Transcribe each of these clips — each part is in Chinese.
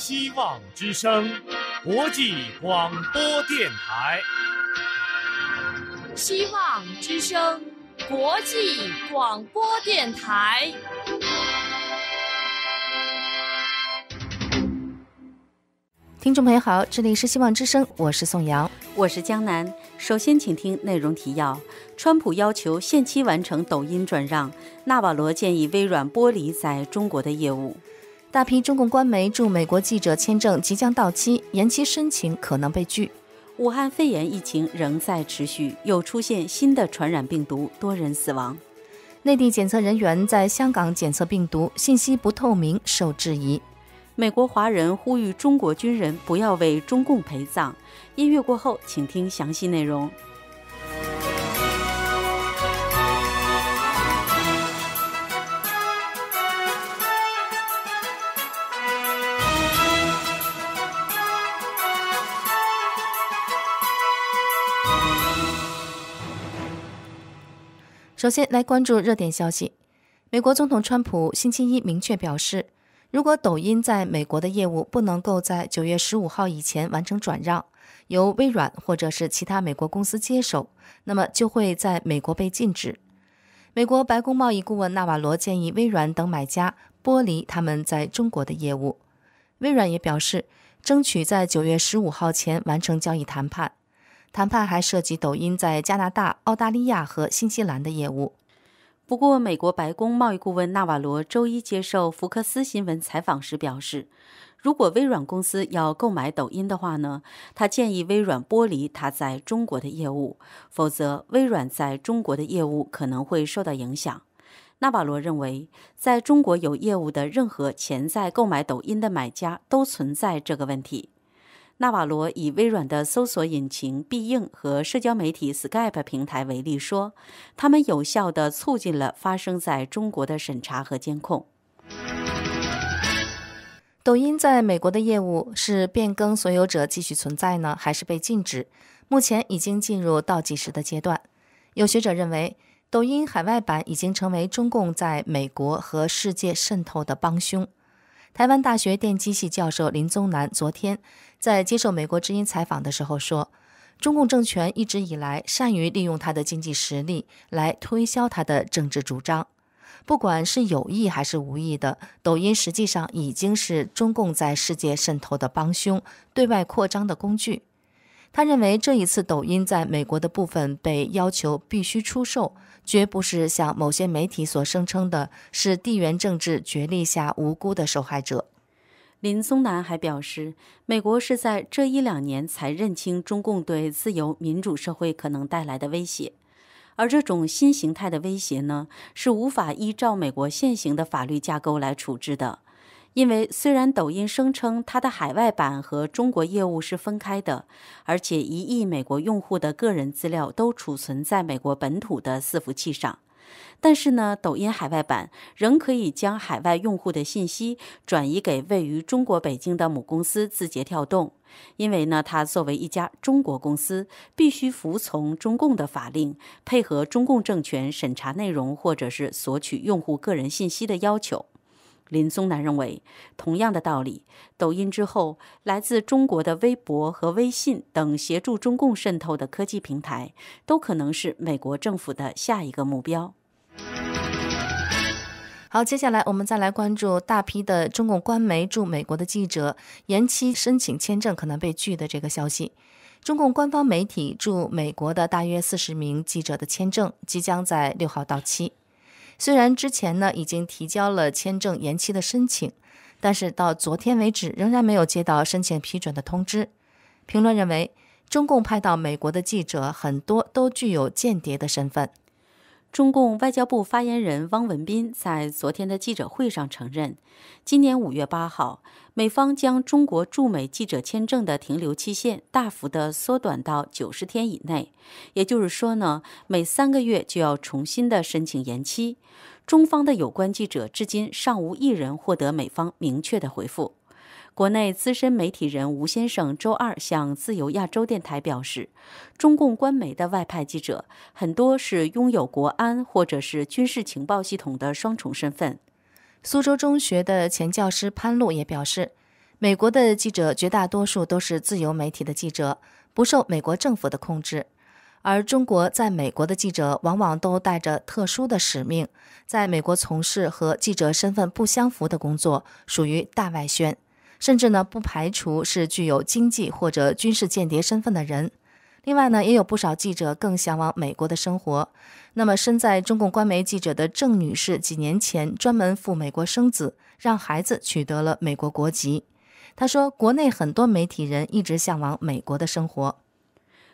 希望之声国际广播电台。希望之声国际广播电台。听众朋友好，这里是希望之声，我是宋瑶，我是江南。首先，请听内容提要：川普要求限期完成抖音转让，纳瓦罗建议微软剥离在中国的业务。大批中共官媒驻美国记者签证即将到期，延期申请可能被拒。武汉肺炎疫情仍在持续，又出现新的传染病毒，多人死亡。内地检测人员在香港检测病毒，信息不透明，受质疑。美国华人呼吁中国军人不要为中共陪葬。音乐过后，请听详细内容。首先来关注热点消息。美国总统川普星期一明确表示，如果抖音在美国的业务不能够在九月十五号以前完成转让，由微软或者是其他美国公司接手，那么就会在美国被禁止。美国白宫贸易顾问纳瓦罗建议微软等买家剥离他们在中国的业务。微软也表示，争取在九月十五号前完成交易谈判。谈判还涉及抖音在加拿大、澳大利亚和新西兰的业务。不过，美国白宫贸易顾问纳瓦罗周一接受福克斯新闻采访时表示，如果微软公司要购买抖音的话呢，他建议微软剥离它在中国的业务，否则微软在中国的业务可能会受到影响。纳瓦罗认为，在中国有业务的任何潜在购买抖音的买家都存在这个问题。纳瓦罗以微软的搜索引擎必应和社交媒体 Skype 平台为例，说他们有效地促进了发生在中国的审查和监控。抖音在美国的业务是变更所有者继续存在呢，还是被禁止？目前已经进入倒计时的阶段。有学者认为，抖音海外版已经成为中共在美国和世界渗透的帮凶。台湾大学电机系教授林宗南昨天。在接受美国之音采访的时候说，中共政权一直以来善于利用他的经济实力来推销他的政治主张，不管是有意还是无意的，抖音实际上已经是中共在世界渗透的帮凶，对外扩张的工具。他认为这一次抖音在美国的部分被要求必须出售，绝不是像某些媒体所声称的，是地缘政治角力下无辜的受害者。林松南还表示，美国是在这一两年才认清中共对自由民主社会可能带来的威胁，而这种新形态的威胁呢，是无法依照美国现行的法律架构来处置的。因为虽然抖音声称它的海外版和中国业务是分开的，而且一亿美国用户的个人资料都储存在美国本土的伺服器上。但是呢，抖音海外版仍可以将海外用户的信息转移给位于中国北京的母公司字节跳动，因为呢，它作为一家中国公司，必须服从中共的法令，配合中共政权审查内容或者是索取用户个人信息的要求。林松南认为，同样的道理，抖音之后，来自中国的微博和微信等协助中共渗透的科技平台，都可能是美国政府的下一个目标。好，接下来我们再来关注大批的中共官媒驻美国的记者延期申请签证可能被拒的这个消息。中共官方媒体驻美国的大约四十名记者的签证即将在六号到期，虽然之前呢已经提交了签证延期的申请，但是到昨天为止仍然没有接到申请批准的通知。评论认为，中共派到美国的记者很多都具有间谍的身份。中共外交部发言人汪文斌在昨天的记者会上承认，今年五月八号，美方将中国驻美记者签证的停留期限大幅的缩短到九十天以内，也就是说呢，每三个月就要重新的申请延期。中方的有关记者至今尚无一人获得美方明确的回复。国内资深媒体人吴先生周二向自由亚洲电台表示，中共官媒的外派记者很多是拥有国安或者是军事情报系统的双重身份。苏州中学的前教师潘露也表示，美国的记者绝大多数都是自由媒体的记者，不受美国政府的控制，而中国在美国的记者往往都带着特殊的使命，在美国从事和记者身份不相符的工作，属于大外宣。甚至呢，不排除是具有经济或者军事间谍身份的人。另外呢，也有不少记者更向往美国的生活。那么，身在中共官媒记者的郑女士，几年前专门赴美国生子，让孩子取得了美国国籍。她说，国内很多媒体人一直向往美国的生活。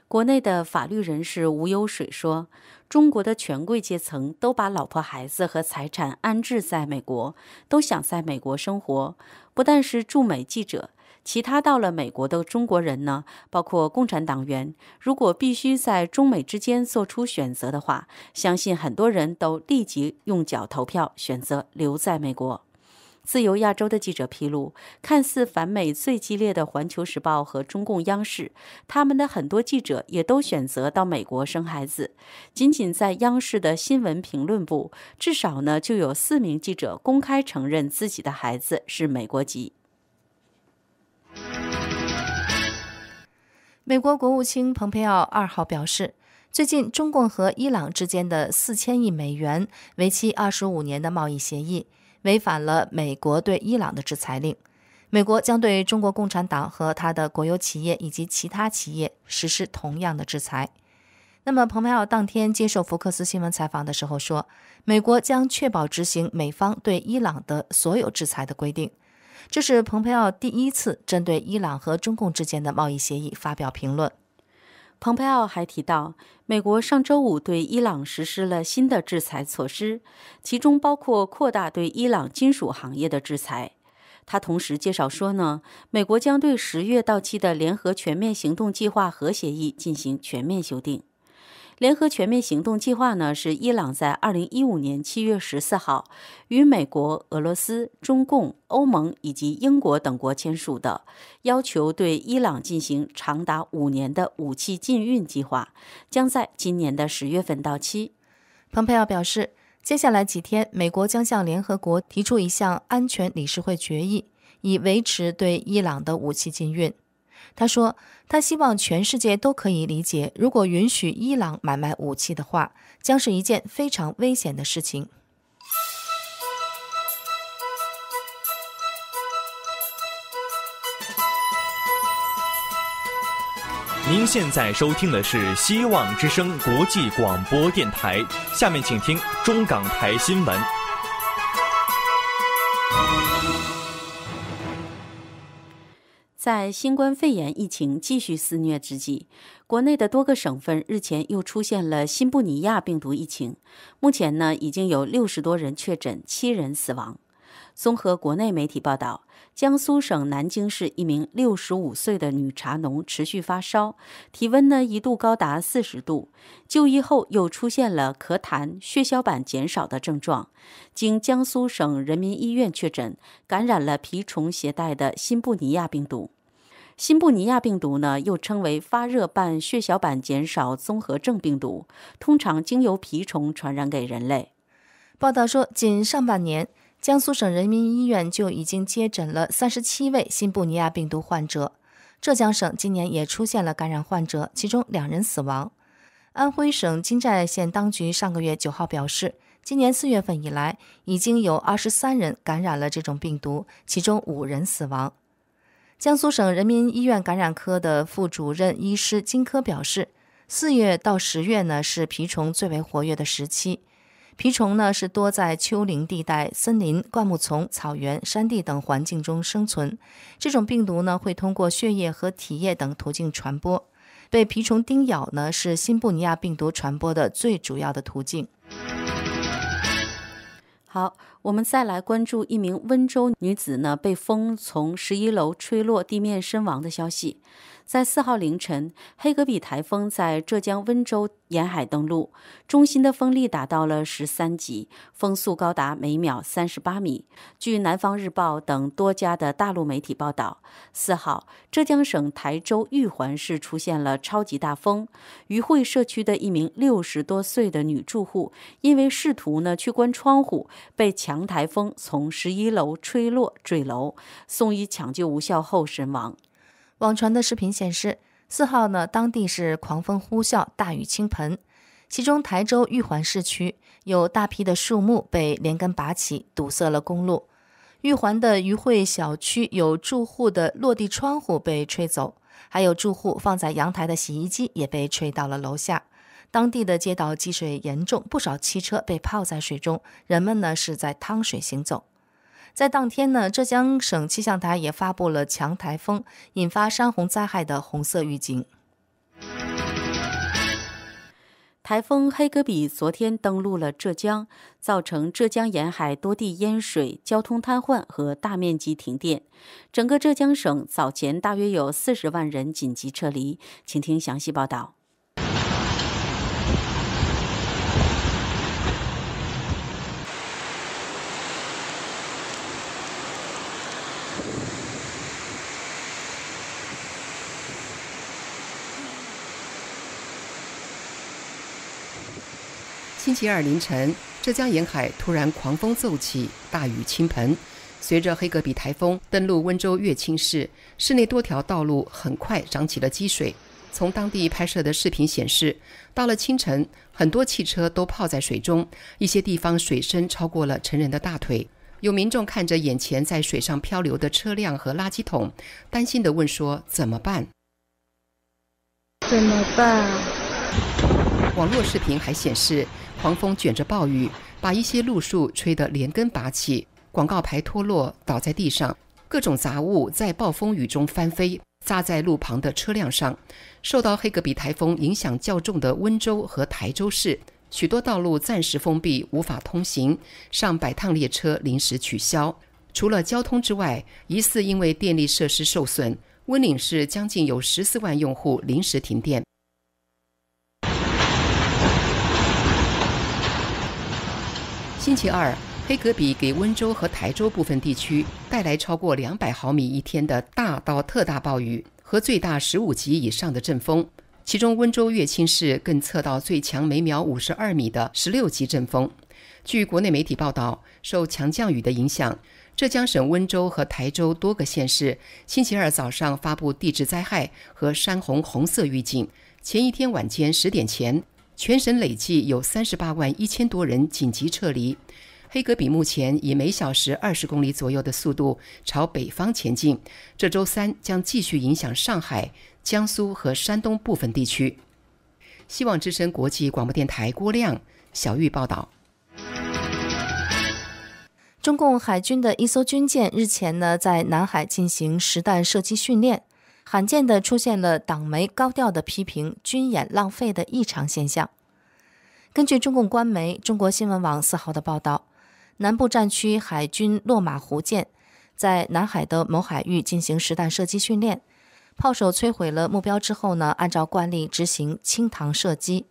国内的法律人士吴优水说。中国的权贵阶层都把老婆、孩子和财产安置在美国，都想在美国生活。不但是驻美记者，其他到了美国的中国人呢，包括共产党员，如果必须在中美之间做出选择的话，相信很多人都立即用脚投票，选择留在美国。自由亚洲的记者披露，看似反美最激烈的《环球时报》和中共央视，他们的很多记者也都选择到美国生孩子。仅仅在央视的新闻评论部，至少呢就有四名记者公开承认自己的孩子是美国籍。美国国务卿蓬佩奥二号表示，最近中共和伊朗之间的四千亿美元、为期二十五年的贸易协议。违反了美国对伊朗的制裁令，美国将对中国共产党和它的国有企业以及其他企业实施同样的制裁。那么，蓬佩奥当天接受福克斯新闻采访的时候说，美国将确保执行美方对伊朗的所有制裁的规定。这是蓬佩奥第一次针对伊朗和中共之间的贸易协议发表评论。蓬佩奥还提到，美国上周五对伊朗实施了新的制裁措施，其中包括扩大对伊朗金属行业的制裁。他同时介绍说，呢，美国将对十月到期的联合全面行动计划和协议进行全面修订。联合全面行动计划呢，是伊朗在二零一五年七月十四号与美国、俄罗斯、中共、欧盟以及英国等国签署的，要求对伊朗进行长达五年的武器禁运计划，将在今年的十月份到期。蓬佩奥表示，接下来几天，美国将向联合国提出一项安全理事会决议，以维持对伊朗的武器禁运。他说：“他希望全世界都可以理解，如果允许伊朗买卖武器的话，将是一件非常危险的事情。”您现在收听的是《希望之声》国际广播电台，下面请听中港台新闻。在新冠肺炎疫情继续肆虐之际，国内的多个省份日前又出现了新布尼亚病毒疫情。目前呢，已经有六十多人确诊，七人死亡。综合国内媒体报道，江苏省南京市一名六十五岁的女茶农持续发烧，体温呢一度高达四十度，就医后又出现了咳痰、血小板减少的症状，经江苏省人民医院确诊，感染了蜱虫携带的新布尼亚病毒。新布尼亚病毒呢，又称为发热伴血小板减少综合症病毒，通常经由蜱虫传染给人类。报道说，仅上半年，江苏省人民医院就已经接诊了三十七位新布尼亚病毒患者。浙江省今年也出现了感染患者，其中两人死亡。安徽省金寨县当局上个月九号表示，今年四月份以来，已经有二十三人感染了这种病毒，其中五人死亡。江苏省人民医院感染科的副主任医师金科表示，四月到十月呢是蜱虫最为活跃的时期。蜱虫呢是多在丘陵地带、森林、灌木丛、草原、山地等环境中生存。这种病毒呢会通过血液和体液等途径传播。被蜱虫叮咬呢是新布尼亚病毒传播的最主要的途径。好，我们再来关注一名温州女子呢被风从十一楼吹落地面身亡的消息。在四号凌晨，黑格比台风在浙江温州沿海登陆，中心的风力达到了十三级，风速高达每秒三十八米。据南方日报等多家的大陆媒体报道，四号，浙江省台州玉环市出现了超级大风，于会社区的一名六十多岁的女住户，因为试图呢去关窗户，被强台风从十一楼吹落坠楼，送医抢救无效后身亡。网传的视频显示，四号呢，当地是狂风呼啸，大雨倾盆。其中，台州玉环市区有大批的树木被连根拔起，堵塞了公路。玉环的余惠小区有住户的落地窗户被吹走，还有住户放在阳台的洗衣机也被吹到了楼下。当地的街道积水严重，不少汽车被泡在水中，人们呢是在趟水行走。在当天呢，浙江省气象台也发布了强台风引发山洪灾害的红色预警。台风黑格比昨天登陆了浙江，造成浙江沿海多地淹水、交通瘫痪和大面积停电。整个浙江省早前大约有四十万人紧急撤离，请听详细报道。星期二凌晨，浙江沿海突然狂风骤起，大雨倾盆。随着黑格比台风登陆温州乐清市，市内多条道路很快涨起了积水。从当地拍摄的视频显示，到了清晨，很多汽车都泡在水中，一些地方水深超过了成人的大腿。有民众看着眼前在水上漂流的车辆和垃圾桶，担心地问说：“怎么办？怎么办？”网络视频还显示。狂风卷着暴雨，把一些路树吹得连根拔起，广告牌脱落倒在地上，各种杂物在暴风雨中翻飞，砸在路旁的车辆上。受到黑格比台风影响较重的温州和台州市，许多道路暂时封闭，无法通行，上百趟列车临时取消。除了交通之外，疑似因为电力设施受损，温岭市将近有十四万用户临时停电。星期二，黑格比给温州和台州部分地区带来超过两百毫米一天的大到特大暴雨和最大十五级以上的阵风，其中温州乐清市更测到最强每秒五十二米的十六级阵风。据国内媒体报道，受强降雨的影响，浙江省温州和台州多个县市星期二早上发布地质灾害和山洪红色预警。前一天晚间十点前。全省累计有三十八万一千多人紧急撤离。黑格比目前以每小时二十公里左右的速度朝北方前进，这周三将继续影响上海、江苏和山东部分地区。希望之声国际广播电台郭亮、小玉报道。中共海军的一艘军舰日前呢在南海进行实弹射击训练。罕见地出现了党媒高调的批评军演浪费的异常现象。根据中共官媒中国新闻网四号的报道，南部战区海军落马湖舰在南海的某海域进行实弹射击训练，炮手摧毁了目标之后呢，按照惯例执行清膛射击，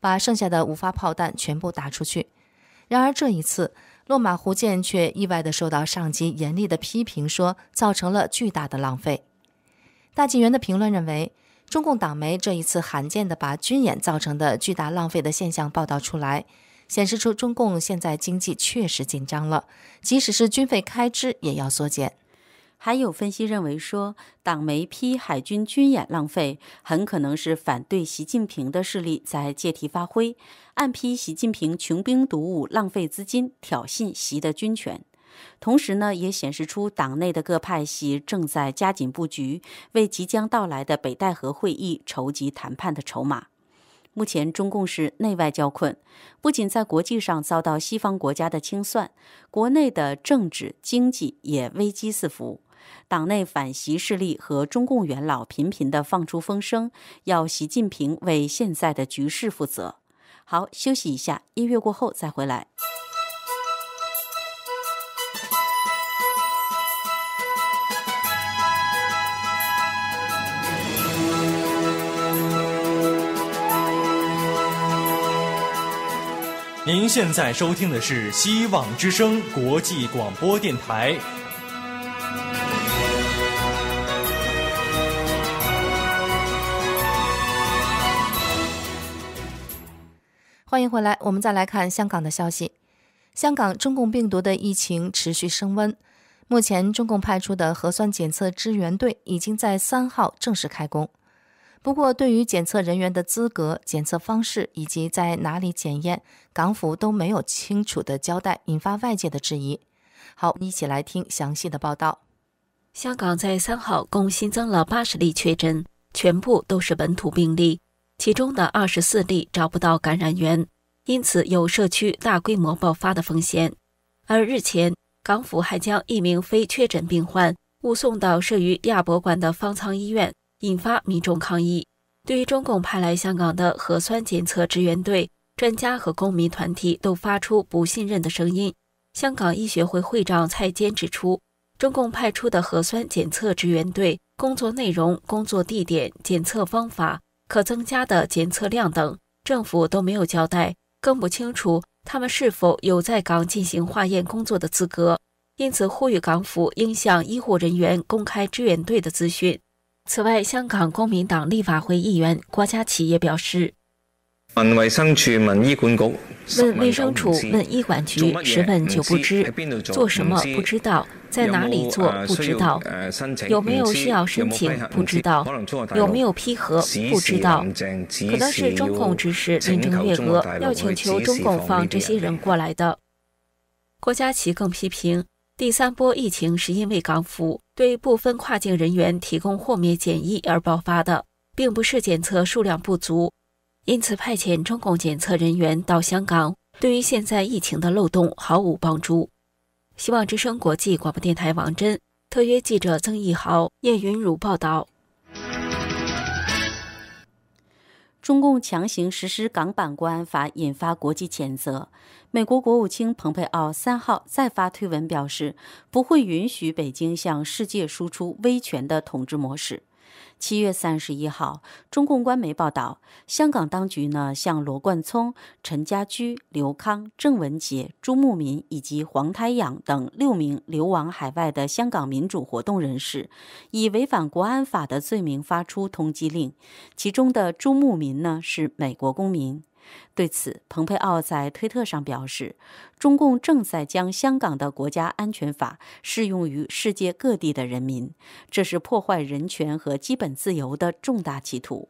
把剩下的五发炮弹全部打出去。然而这一次，落马湖舰却意外地受到上级严厉的批评，说造成了巨大的浪费。大纪元的评论认为，中共党媒这一次罕见地把军演造成的巨大浪费的现象报道出来，显示出中共现在经济确实紧张了，即使是军费开支也要缩减。还有分析认为说，党媒批海军军演浪费，很可能是反对习近平的势力在借题发挥，暗批习近平穷兵黩武、浪费资金、挑衅习的军权。同时呢，也显示出党内的各派系正在加紧布局，为即将到来的北戴河会议筹集谈判的筹码。目前，中共是内外交困，不仅在国际上遭到西方国家的清算，国内的政治经济也危机四伏。党内反习势力和中共元老频频地放出风声，要习近平为现在的局势负责。好，休息一下，音乐过后再回来。您现在收听的是《希望之声》国际广播电台。欢迎回来，我们再来看香港的消息。香港中共病毒的疫情持续升温，目前中共派出的核酸检测支援队已经在三号正式开工。不过，对于检测人员的资格、检测方式以及在哪里检验，港府都没有清楚的交代，引发外界的质疑。好，一起来听详细的报道。香港在三号共新增了八十例确诊，全部都是本土病例，其中的二十四例找不到感染源，因此有社区大规模爆发的风险。而日前，港府还将一名非确诊病患。误送到设于亚博馆的方舱医院。引发民众抗议。对于中共派来香港的核酸检测支援队，专家和公民团体都发出不信任的声音。香港医学会会长蔡坚指出，中共派出的核酸检测支援队工作内容、工作地点、检测方法、可增加的检测量等，政府都没有交代，更不清楚他们是否有在港进行化验工作的资格。因此，呼吁港府应向医护人员公开支援队的资讯。此外，香港公民党立法会议员郭家琪也表示：“问卫生署、问医管局，问卫生署、问医管局，只问就不知，做什么不知道，在哪里做不知道，有没有需要申请不知道，有没有批核不知道，可能是中共指使林郑月娥要请求中共放这些人过来的。”郭家琪更批评。第三波疫情是因为港府对部分跨境人员提供豁免检疫而爆发的，并不是检测数量不足。因此，派遣中共检测人员到香港，对于现在疫情的漏洞毫无帮助。希望之声国际广播电台王珍，特约记者曾义豪、叶云茹报道。中共强行实施港版国安法，引发国际谴责。美国国务卿蓬佩奥三号再发推文表示，不会允许北京向世界输出威权的统治模式。七月三十一号，中共官媒报道，香港当局呢向罗冠聪、陈家驹、刘康、郑文杰、朱慕民以及黄泰养等六名流亡海外的香港民主活动人士，以违反国安法的罪名发出通缉令，其中的朱慕民呢是美国公民。对此，蓬佩奥在推特上表示：“中共正在将香港的国家安全法适用于世界各地的人民，这是破坏人权和基本自由的重大企图。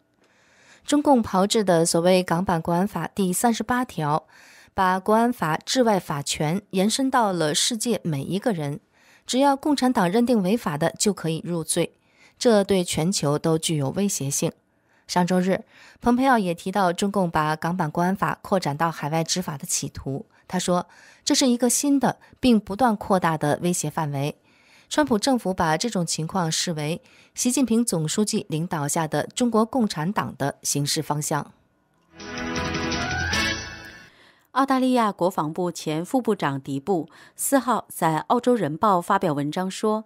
中共炮制的所谓港版国安法第三十八条，把国安法治外法权延伸到了世界每一个人，只要共产党认定违法的就可以入罪，这对全球都具有威胁性。”上周日，蓬佩奥也提到中共把港版国安法扩展到海外执法的企图。他说，这是一个新的并不断扩大的威胁范围。川普政府把这种情况视为习近平总书记领导下的中国共产党的行事方向。澳大利亚国防部前副部长迪布四号在《澳洲人报》发表文章说。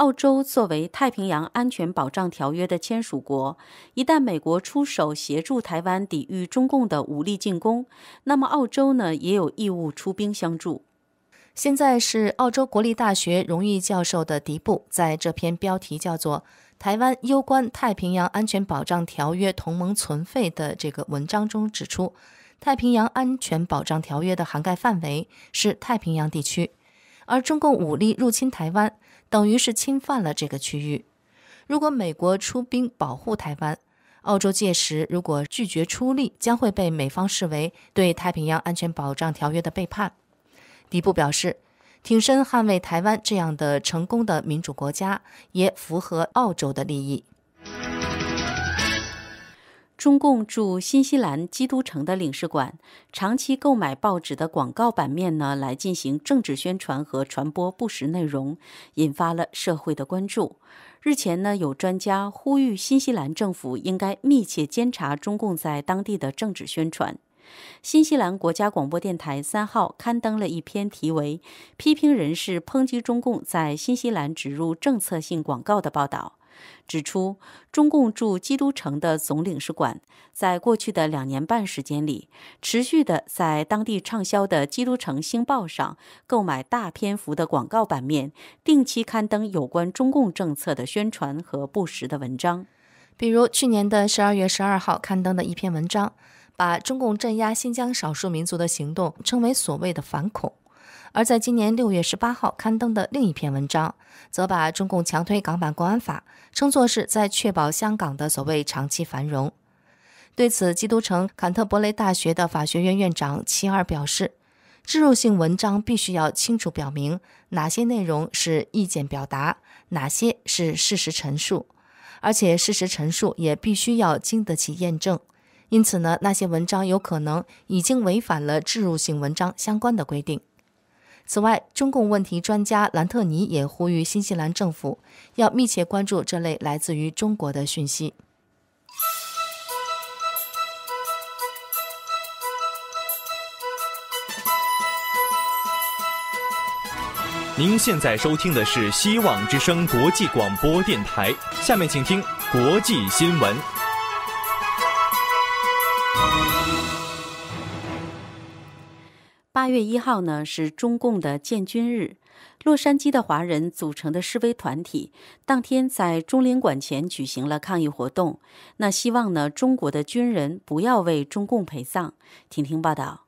澳洲作为《太平洋安全保障条约》的签署国，一旦美国出手协助台湾抵御中共的武力进攻，那么澳洲呢也有义务出兵相助。现在是澳洲国立大学荣誉教授的迪布，在这篇标题叫做《台湾攸关太平洋安全保障条约同盟存废》的这个文章中指出，太平洋安全保障条约的涵盖范围是太平洋地区，而中共武力入侵台湾。等于是侵犯了这个区域。如果美国出兵保护台湾，澳洲届时如果拒绝出力，将会被美方视为对《太平洋安全保障条约》的背叛。迪布表示，挺身捍卫台湾这样的成功的民主国家，也符合澳洲的利益。中共驻新西兰基督城的领事馆长期购买报纸的广告版面呢，来进行政治宣传和传播不实内容，引发了社会的关注。日前呢，有专家呼吁新西兰政府应该密切监察中共在当地的政治宣传。新西兰国家广播电台三号刊登了一篇题为“批评人士抨击中共在新西兰植入政策性广告”的报道。指出，中共驻基督城的总领事馆在过去的两年半时间里，持续地在当地畅销的《基督城星报》上购买大篇幅的广告版面，定期刊登有关中共政策的宣传和不实的文章。比如去年的十二月十二号刊登的一篇文章，把中共镇压新疆少数民族的行动称为所谓的“反恐”。而在今年六月十八号刊登的另一篇文章，则把中共强推港版国安法称作是在确保香港的所谓长期繁荣。对此，基督城坎特伯雷大学的法学院院长齐尔表示，置入性文章必须要清楚表明哪些内容是意见表达，哪些是事实陈述，而且事实陈述也必须要经得起验证。因此呢，那些文章有可能已经违反了置入性文章相关的规定。此外，中共问题专家兰特尼也呼吁新西兰政府要密切关注这类来自于中国的讯息。您现在收听的是《希望之声》国际广播电台，下面请听国际新闻。八月一号呢是中共的建军日，洛杉矶的华人组成的示威团体当天在中领馆前举行了抗议活动。那希望呢中国的军人不要为中共陪葬。听听报道，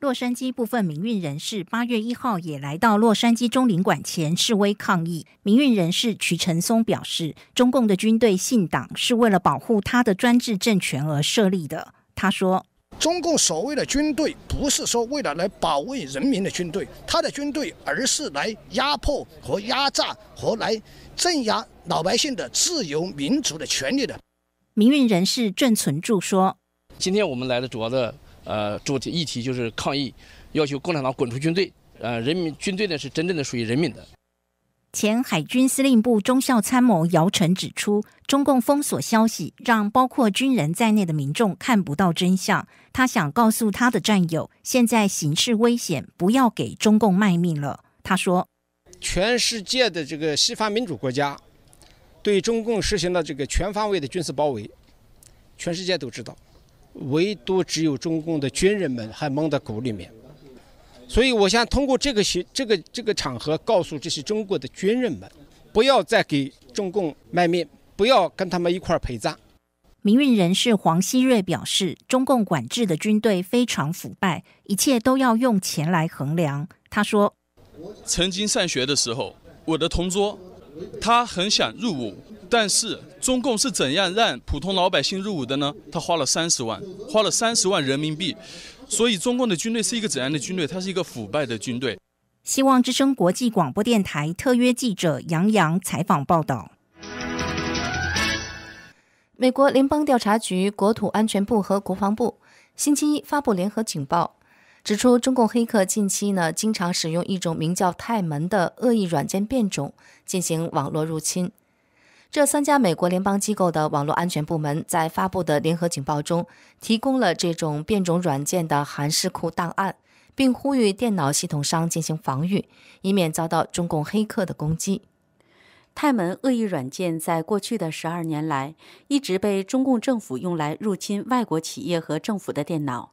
洛杉矶部分民运人士八月一号也来到洛杉矶中领馆前示威抗议。民运人士曲成松表示，中共的军队信党是为了保护他的专制政权而设立的。他说。中共所谓的军队，不是说为了来保卫人民的军队，他的军队，而是来压迫和压榨和来镇压老百姓的自由、民主的权利的。民运人士郑存柱说：“今天我们来的主要的呃主题议题就是抗议，要求共产党滚出军队。呃，人民军队呢是真正的属于人民的。”前海军司令部中校参谋姚晨指出，中共封锁消息，让包括军人在内的民众看不到真相。他想告诉他的战友：“现在形势危险，不要给中共卖命了。”他说：“全世界的这个西方民主国家对中共实行了这个全方位的军事包围，全世界都知道，唯独只有中共的军人们还蒙在鼓里面。所以，我想通过这个行这个这个场合，告诉这些中国的军人们，不要再给中共卖命，不要跟他们一块儿陪葬。”民运人士黄希瑞表示，中共管制的军队非常腐败，一切都要用钱来衡量。他说：“曾经上学的时候，我的同桌他很想入伍，但是中共是怎样让普通老百姓入伍的呢？他花了三十万，花了三十万人民币。所以，中共的军队是一个怎样的军队？它是一个腐败的军队。”希望之声国际广播电台特约记者杨洋采访报道。美国联邦调查局、国土安全部和国防部星期一发布联合警报，指出中共黑客近期呢经常使用一种名叫“泰门”的恶意软件变种进行网络入侵。这三家美国联邦机构的网络安全部门在发布的联合警报中提供了这种变种软件的韩式库档案，并呼吁电脑系统商进行防御，以免遭到中共黑客的攻击。泰门恶意软件在过去的十二年来一直被中共政府用来入侵外国企业和政府的电脑。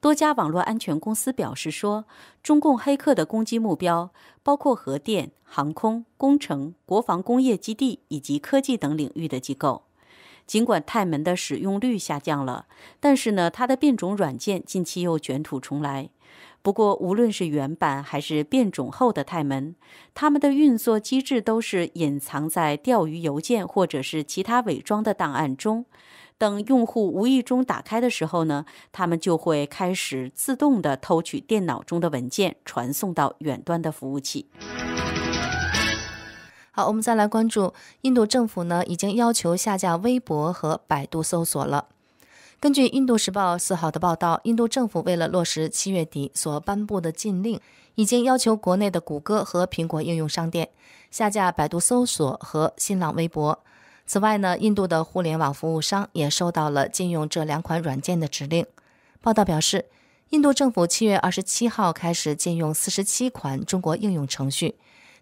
多家网络安全公司表示说，中共黑客的攻击目标包括核电、航空、工程、国防工业基地以及科技等领域的机构。尽管泰门的使用率下降了，但是呢，它的变种软件近期又卷土重来。不过，无论是原版还是变种后的泰门，它们的运作机制都是隐藏在钓鱼邮件或者是其他伪装的档案中，等用户无意中打开的时候呢，他们就会开始自动的偷取电脑中的文件，传送到远端的服务器。好，我们再来关注，印度政府呢已经要求下架微博和百度搜索了。根据《印度时报》四号的报道，印度政府为了落实七月底所颁布的禁令，已经要求国内的谷歌和苹果应用商店下架百度搜索和新浪微博。此外呢，印度的互联网服务商也收到了禁用这两款软件的指令。报道表示，印度政府七月二十七号开始禁用四十七款中国应用程序，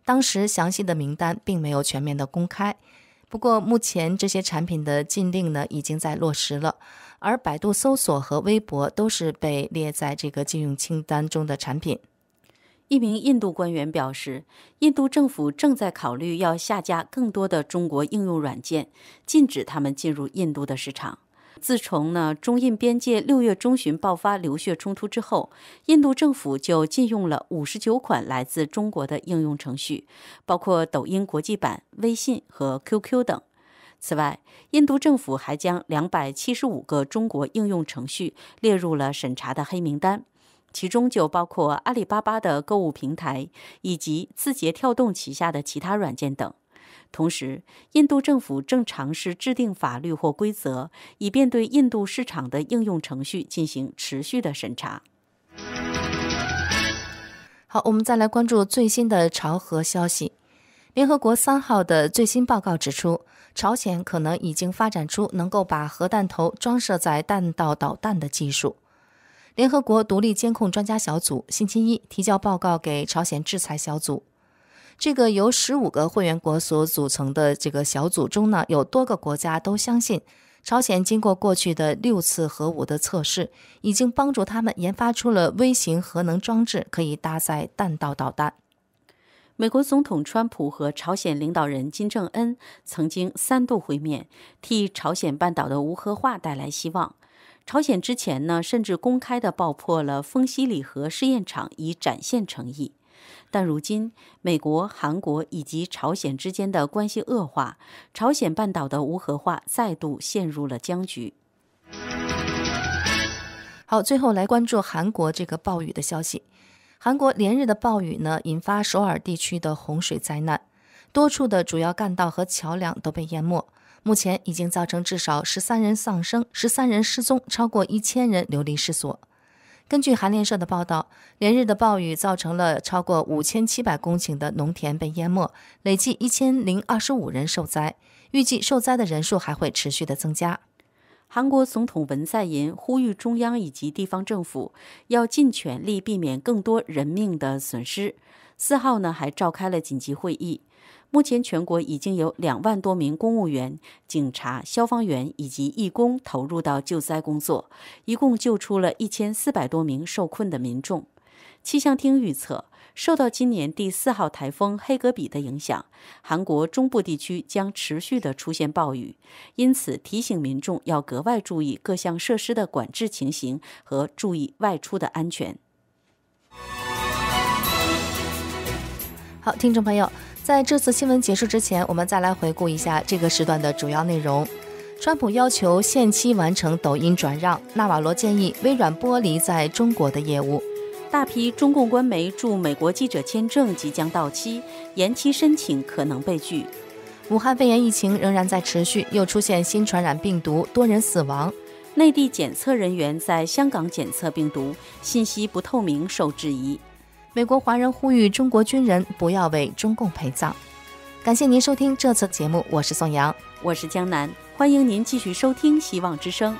当时详细的名单并没有全面的公开。不过，目前这些产品的禁令呢，已经在落实了。而百度搜索和微博都是被列在这个禁用清单中的产品。一名印度官员表示，印度政府正在考虑要下架更多的中国应用软件，禁止他们进入印度的市场。自从呢中印边界六月中旬爆发流血冲突之后，印度政府就禁用了五十九款来自中国的应用程序，包括抖音国际版、微信和 QQ 等。此外，印度政府还将两百七十五个中国应用程序列入了审查的黑名单，其中就包括阿里巴巴的购物平台以及字节跳动旗下的其他软件等。同时，印度政府正尝试制定法律或规则，以便对印度市场的应用程序进行持续的审查。好，我们再来关注最新的朝核消息。联合国三号的最新报告指出。朝鲜可能已经发展出能够把核弹头装设在弹道导弹的技术。联合国独立监控专家小组星期一提交报告给朝鲜制裁小组。这个由十五个会员国所组成的这个小组中呢，有多个国家都相信，朝鲜经过过去的六次核武的测试，已经帮助他们研发出了微型核能装置，可以搭载弹道导弹。美国总统川普和朝鲜领导人金正恩曾经三度会面，替朝鲜半岛的无核化带来希望。朝鲜之前呢，甚至公开的爆破了丰西里核试验场，以展现诚意。但如今，美国、韩国以及朝鲜之间的关系恶化，朝鲜半岛的无核化再度陷入了僵局。好，最后来关注韩国这个暴雨的消息。韩国连日的暴雨呢，引发首尔地区的洪水灾难，多处的主要干道和桥梁都被淹没。目前已经造成至少十三人丧生，十三人失踪，超过一千人流离失所。根据韩联社的报道，连日的暴雨造成了超过五千七百公顷的农田被淹没，累计一千零二十五人受灾，预计受灾的人数还会持续的增加。韩国总统文在寅呼吁中央以及地方政府要尽全力避免更多人命的损失。四号呢还召开了紧急会议。目前全国已经有两万多名公务员、警察、消防员以及义工投入到救灾工作，一共救出了一千四百多名受困的民众。气象厅预测。受到今年第四号台风“黑格比”的影响，韩国中部地区将持续的出现暴雨，因此提醒民众要格外注意各项设施的管制情形和注意外出的安全。好，听众朋友，在这次新闻结束之前，我们再来回顾一下这个时段的主要内容：川普要求限期完成抖音转让，纳瓦罗建议微软剥离在中国的业务。大批中共官媒驻美国记者签证即将到期，延期申请可能被拒。武汉肺炎疫情仍然在持续，又出现新传染病毒，多人死亡。内地检测人员在香港检测病毒，信息不透明，受质疑。美国华人呼吁中国军人不要为中共陪葬。感谢您收听这次节目，我是宋阳，我是江南，欢迎您继续收听《希望之声》。